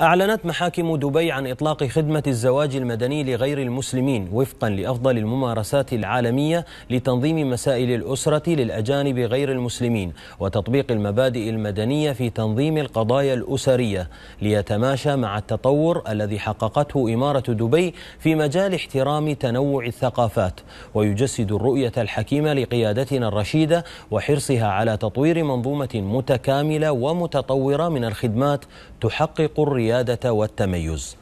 أعلنت محاكم دبي عن إطلاق خدمة الزواج المدني لغير المسلمين وفقا لأفضل الممارسات العالمية لتنظيم مسائل الأسرة للأجانب غير المسلمين وتطبيق المبادئ المدنية في تنظيم القضايا الأسرية ليتماشى مع التطور الذي حققته إمارة دبي في مجال احترام تنوع الثقافات ويجسد الرؤية الحكيمة لقيادتنا الرشيدة وحرصها على تطوير منظومة متكاملة ومتطورة من الخدمات تحقق الرياضة القيادة والتميز